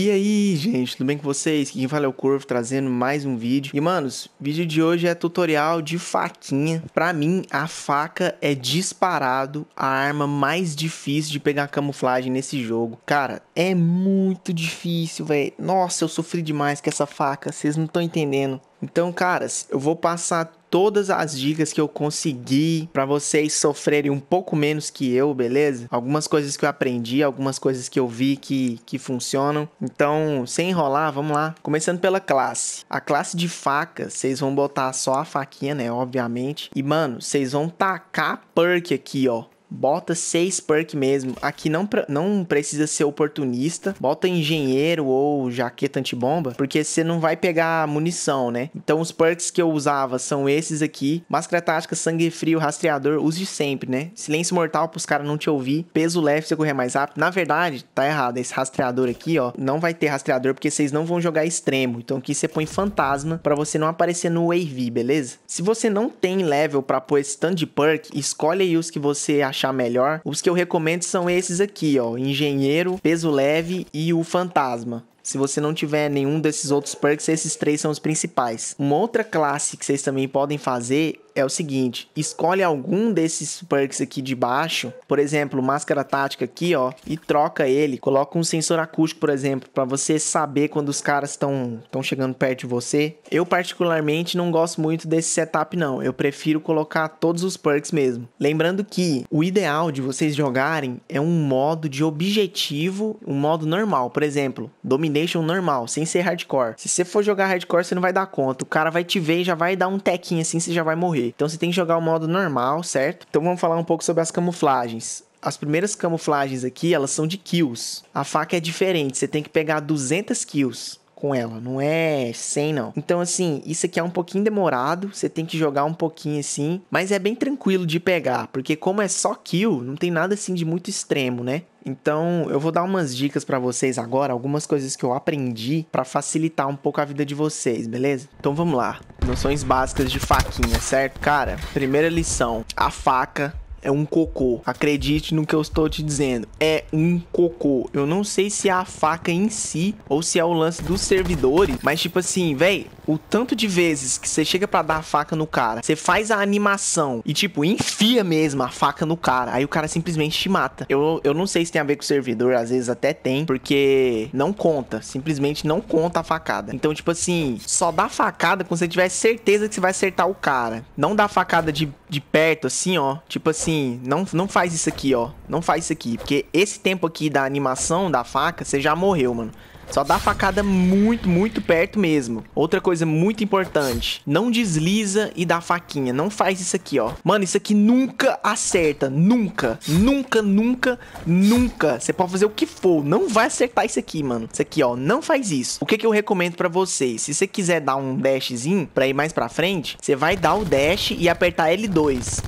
E aí, gente, tudo bem com vocês? Quem fala é o Corvo trazendo mais um vídeo. E, manos, vídeo de hoje é tutorial de faquinha. Pra mim, a faca é disparado a arma mais difícil de pegar camuflagem nesse jogo. Cara, é muito difícil, velho. Nossa, eu sofri demais com essa faca, vocês não estão entendendo. Então, caras, eu vou passar todas as dicas que eu consegui para vocês sofrerem um pouco menos que eu, beleza? Algumas coisas que eu aprendi, algumas coisas que eu vi que, que funcionam. Então, sem enrolar, vamos lá. Começando pela classe. A classe de faca, vocês vão botar só a faquinha, né? Obviamente. E, mano, vocês vão tacar perk aqui, ó. Bota seis perk mesmo. Aqui não, não precisa ser oportunista. Bota engenheiro ou jaqueta antibomba, porque você não vai pegar munição, né? Então os perks que eu usava são esses aqui. Máscara tática, sangue frio, rastreador, use sempre, né? Silêncio mortal pros caras não te ouvir. Peso leve você correr mais rápido. Na verdade, tá errado. Esse rastreador aqui, ó, não vai ter rastreador porque vocês não vão jogar extremo. Então aqui você põe fantasma para você não aparecer no wave, beleza? Se você não tem level para pôr esse tanto de perk, escolhe aí os que você acha achar melhor. Os que eu recomendo são esses aqui, ó: Engenheiro, Peso Leve e o Fantasma. Se você não tiver nenhum desses outros perks, esses três são os principais. Uma outra classe que vocês também podem fazer é o seguinte, escolhe algum desses perks aqui de baixo, por exemplo, máscara tática aqui, ó, e troca ele, coloca um sensor acústico, por exemplo, para você saber quando os caras estão estão chegando perto de você. Eu particularmente não gosto muito desse setup não, eu prefiro colocar todos os perks mesmo. Lembrando que o ideal de vocês jogarem é um modo de objetivo, um modo normal, por exemplo, dominei Domination normal, sem ser hardcore. Se você for jogar hardcore, você não vai dar conta. O cara vai te ver e já vai dar um tequinho assim, você já vai morrer. Então você tem que jogar o modo normal, certo? Então vamos falar um pouco sobre as camuflagens. As primeiras camuflagens aqui, elas são de kills. A faca é diferente, você tem que pegar 200 kills com ela, não é sem não. Então assim, isso aqui é um pouquinho demorado, você tem que jogar um pouquinho assim, mas é bem tranquilo de pegar, porque como é só kill, não tem nada assim de muito extremo, né? Então, eu vou dar umas dicas para vocês agora, algumas coisas que eu aprendi para facilitar um pouco a vida de vocês, beleza? Então, vamos lá. Noções básicas de faquinha, certo? Cara, primeira lição, a faca é um cocô. Acredite no que eu estou te dizendo. É um cocô. Eu não sei se é a faca em si ou se é o lance dos servidores, mas tipo assim, velho, o tanto de vezes que você chega para dar a faca no cara, você faz a animação e tipo enfia mesmo a faca no cara, aí o cara simplesmente te mata. Eu, eu não sei se tem a ver com o servidor, às vezes até tem, porque não conta, simplesmente não conta a facada. Então, tipo assim, só dá facada quando você tiver certeza que você vai acertar o cara. Não dá facada de, de perto assim, ó, tipo assim assim, não, não faz isso aqui, ó. Não faz isso aqui. Porque esse tempo aqui da animação da faca, você já morreu, mano. Só dá facada muito, muito perto mesmo. Outra coisa muito importante. Não desliza e dá faquinha. Não faz isso aqui, ó. Mano, isso aqui nunca acerta. Nunca. Nunca, nunca, nunca. Você pode fazer o que for. Não vai acertar isso aqui, mano. Isso aqui, ó. Não faz isso. O que, que eu recomendo pra vocês? Se você quiser dar um dashzinho pra ir mais pra frente, você vai dar o dash e apertar L2.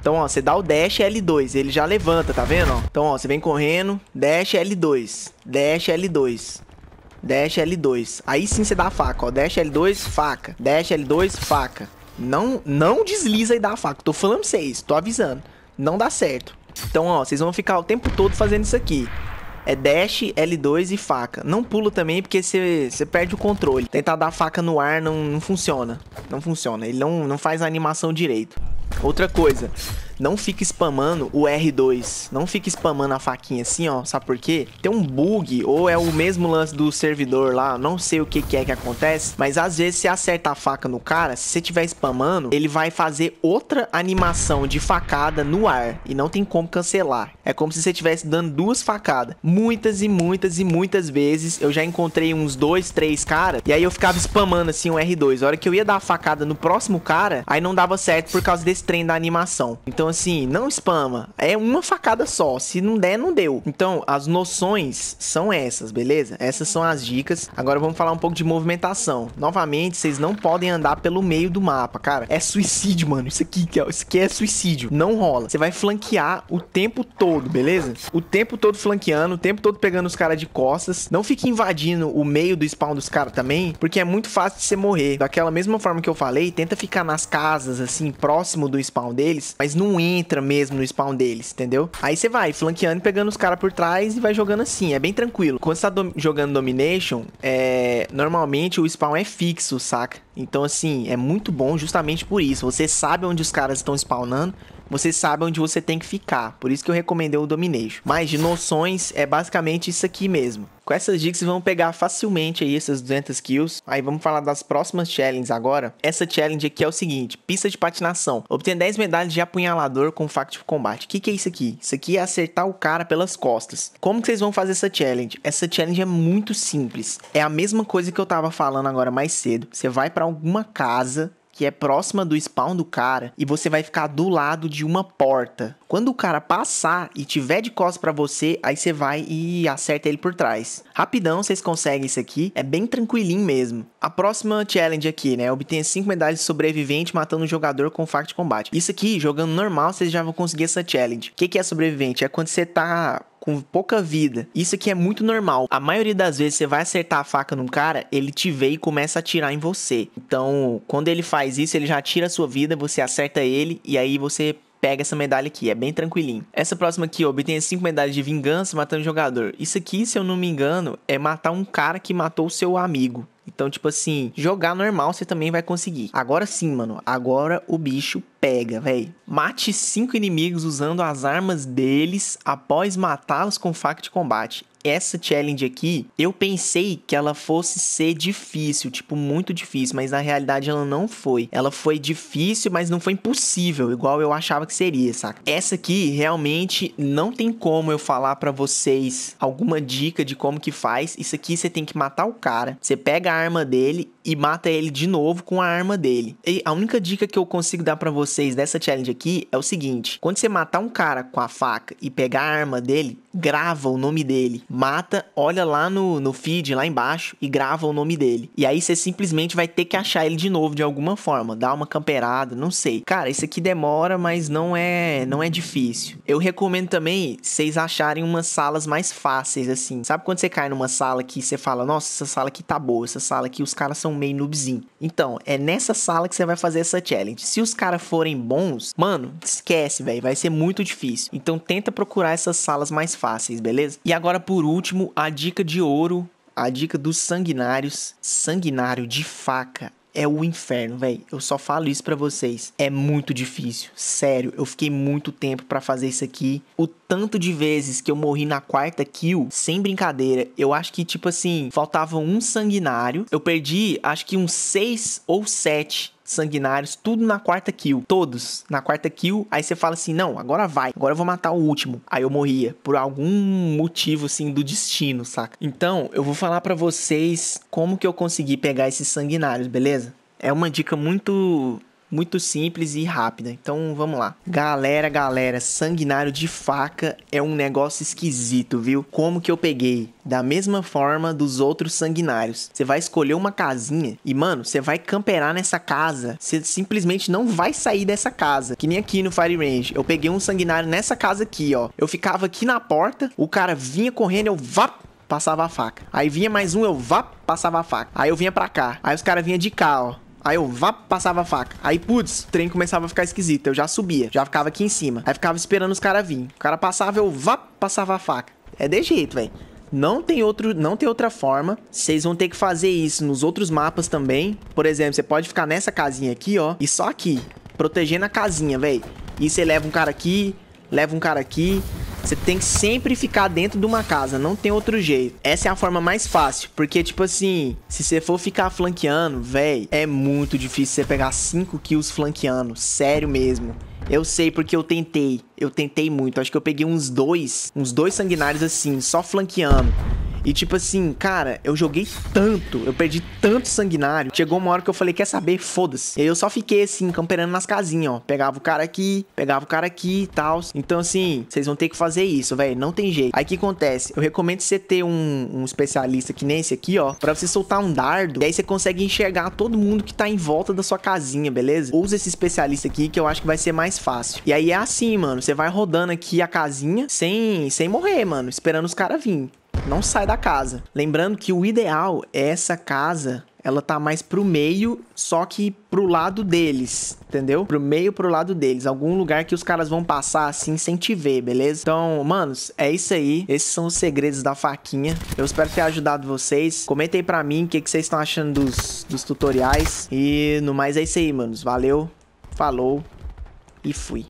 Então, ó, você dá o dash L2, ele já levanta, tá vendo? Ó? Então, ó, você vem correndo, dash L2, dash L2. Dash L2. Aí sim você dá a faca, ó. Dash L2, faca. Dash L2, faca. Não, não desliza e dá a faca. Tô falando vocês, tô avisando. Não dá certo. Então, ó, vocês vão ficar o tempo todo fazendo isso aqui. É dash, L2 e faca. Não pula também, porque você perde o controle. Tentar dar faca no ar não, não funciona. Não funciona. Ele não, não faz a animação direito. Outra coisa, não fica spamando o R2. Não fica spamando a faquinha assim, ó. Sabe por quê? Tem um bug, ou é o mesmo lance do servidor lá, não sei o que, que é que acontece, mas às vezes você acerta a faca no cara, se você tiver spamando, ele vai fazer outra animação de facada no ar e não tem como cancelar. É como se você estivesse dando duas facadas. Muitas e muitas e muitas vezes eu já encontrei uns dois, três caras e aí eu ficava spamando assim o R2. A hora que eu ia dar a facada no próximo cara, aí não dava certo por causa desse trem da animação. Então assim, não spama. É uma facada só. Se não der, não deu. Então, as noções são essas, beleza? Essas são as dicas. Agora vamos falar um pouco de movimentação. Novamente, vocês não podem andar pelo meio do mapa, cara. É suicídio, mano. Isso aqui, é, isso aqui é suicídio. Não rola. Você vai flanquear o tempo todo, beleza? O tempo todo flanqueando, o tempo todo pegando os caras de costas. Não fique invadindo o meio do spawn dos caras também, porque é muito fácil de você morrer. Daquela mesma forma que eu falei, tenta ficar nas casas, assim, próximo do spawn deles, mas não entra mesmo no spawn deles, entendeu? Aí você vai flanqueando, pegando os caras por trás e vai jogando assim, é bem tranquilo. Quando você tá do jogando Domination, é... normalmente o spawn é fixo, saca? Então, assim, é muito bom justamente por isso. Você sabe onde os caras estão spawnando, você sabe onde você tem que ficar. Por isso que eu recomendei o Domination. Mas de noções, é basicamente isso aqui mesmo. Com essas dicas, vamos pegar facilmente aí essas 200 kills. Aí vamos falar das próximas challenges agora. Essa challenge aqui é o seguinte, pista de patinação. Obtém 10 medalhas de apunhalador com facto de combate. O que, que é isso aqui? Isso aqui é acertar o cara pelas costas. Como que vocês vão fazer essa challenge? Essa challenge é muito simples. É a mesma coisa que eu tava falando agora mais cedo. Você vai para alguma casa que é próxima do spawn do cara e você vai ficar do lado de uma porta. Quando o cara passar e tiver de costas para você, aí você vai e acerta ele por trás. Rapidão vocês conseguem isso aqui, é bem tranquilinho mesmo. A próxima challenge aqui, né? Obtenha 5 medalhas de sobrevivente matando um jogador com facto de combate. Isso aqui, jogando normal, vocês já vão conseguir essa challenge. O que, que é sobrevivente? É quando você tá com pouca vida. Isso aqui é muito normal. A maioria das vezes você vai acertar a faca num cara, ele te vê e começa a atirar em você. Então, quando ele faz isso, ele já tira a sua vida, você acerta ele e aí você pega essa medalha aqui, é bem tranquilinho. Essa próxima aqui, obtenha 5 medalhas de vingança matando jogador. Isso aqui, se eu não me engano, é matar um cara que matou o seu amigo. Então, tipo assim, jogar normal você também vai conseguir. Agora sim, mano. Agora o bicho pega, véi. Mate cinco inimigos usando as armas deles após matá-los com faca de combate essa challenge aqui, eu pensei que ela fosse ser difícil, tipo, muito difícil, mas na realidade ela não foi. Ela foi difícil, mas não foi impossível, igual eu achava que seria, saca? Essa aqui realmente não tem como eu falar para vocês alguma dica de como que faz. Isso aqui você tem que matar o cara. Você pega a arma dele e mata ele de novo com a arma dele. E a única dica que eu consigo dar para vocês dessa challenge aqui é o seguinte: quando você matar um cara com a faca e pegar a arma dele, grava o nome dele. Mata, olha lá no, no feed, lá embaixo, e grava o nome dele. E aí você simplesmente vai ter que achar ele de novo de alguma forma. Dá uma camperada, não sei. Cara, isso aqui demora, mas não é não é difícil. Eu recomendo também vocês acharem umas salas mais fáceis, assim. Sabe quando você cai numa sala que você fala, nossa, essa sala aqui tá boa, essa sala aqui os caras são meio noobzinho. Então, é nessa sala que você vai fazer essa challenge. Se os caras forem bons, mano, esquece, velho. Vai ser muito difícil. Então tenta procurar essas salas mais fáceis, beleza? E agora, por último, a dica de ouro, a dica dos sanguinários. Sanguinário de faca é o inferno, velho. Eu só falo isso para vocês. É muito difícil, sério. Eu fiquei muito tempo para fazer isso aqui. O tanto de vezes que eu morri na quarta kill, sem brincadeira, eu acho que tipo assim, faltava um sanguinário. Eu perdi, acho que uns seis ou sete sanguinários, tudo na quarta kill. Todos na quarta kill. Aí você fala assim: não, agora vai, agora eu vou matar o último. Aí eu morria. Por algum motivo, assim, do destino, saca? Então, eu vou falar para vocês como que eu consegui pegar esses sanguinários, beleza? É uma dica muito muito simples e rápida. Então vamos lá. Galera, galera, sanguinário de faca é um negócio esquisito, viu? Como que eu peguei? Da mesma forma dos outros sanguinários. Você vai escolher uma casinha e, mano, você vai camperar nessa casa. Você simplesmente não vai sair dessa casa. Que nem aqui no Fire Range. Eu peguei um sanguinário nessa casa aqui, ó. Eu ficava aqui na porta, o cara vinha correndo, eu vap, passava a faca. Aí vinha mais um, eu vap, passava a faca. Aí eu vinha pra cá. Aí os caras vinham de cá, ó. Aí eu vá, passava a faca. Aí, putz, o trem começava a ficar esquisito. Eu já subia, já ficava aqui em cima. Aí ficava esperando os caras virem. O cara passava, eu vá, passava a faca. É de jeito, velho. Não tem, outro, não tem outra forma. Vocês vão ter que fazer isso nos outros mapas também. Por exemplo, você pode ficar nessa casinha aqui, ó. E só aqui. Protegendo a casinha, velho. E você leva um cara aqui, leva um cara aqui. Você tem que sempre ficar dentro de uma casa, não tem outro jeito. Essa é a forma mais fácil, porque, tipo assim, se você for ficar flanqueando, véi, é muito difícil você pegar 5 kills flanqueando, sério mesmo. Eu sei porque eu tentei, eu tentei muito, acho que eu peguei uns dois, uns dois sanguinários assim, só flanqueando. E tipo assim, cara, eu joguei tanto, eu perdi tanto sanguinário. Chegou uma hora que eu falei, quer saber? Foda-se. E aí eu só fiquei assim, camperando nas casinhas, ó. Pegava o cara aqui, pegava o cara aqui e tal. Então assim, vocês vão ter que fazer isso, velho. Não tem jeito. Aí o que acontece? Eu recomendo você ter um, um, especialista que nem esse aqui, ó. Pra você soltar um dardo. E aí você consegue enxergar todo mundo que tá em volta da sua casinha, beleza? Usa esse especialista aqui que eu acho que vai ser mais fácil. E aí é assim, mano. Você vai rodando aqui a casinha sem, sem morrer, mano. Esperando os caras virem. Não sai da casa. Lembrando que o ideal é essa casa ela tá mais pro meio, só que pro lado deles, entendeu? Pro meio, pro lado deles. Algum lugar que os caras vão passar assim sem te ver, beleza? Então, manos, é isso aí. Esses são os segredos da faquinha. Eu espero ter ajudado vocês. Comentem pra mim o que, que vocês estão achando dos, dos tutoriais. E no mais é isso aí, manos. Valeu, falou e fui.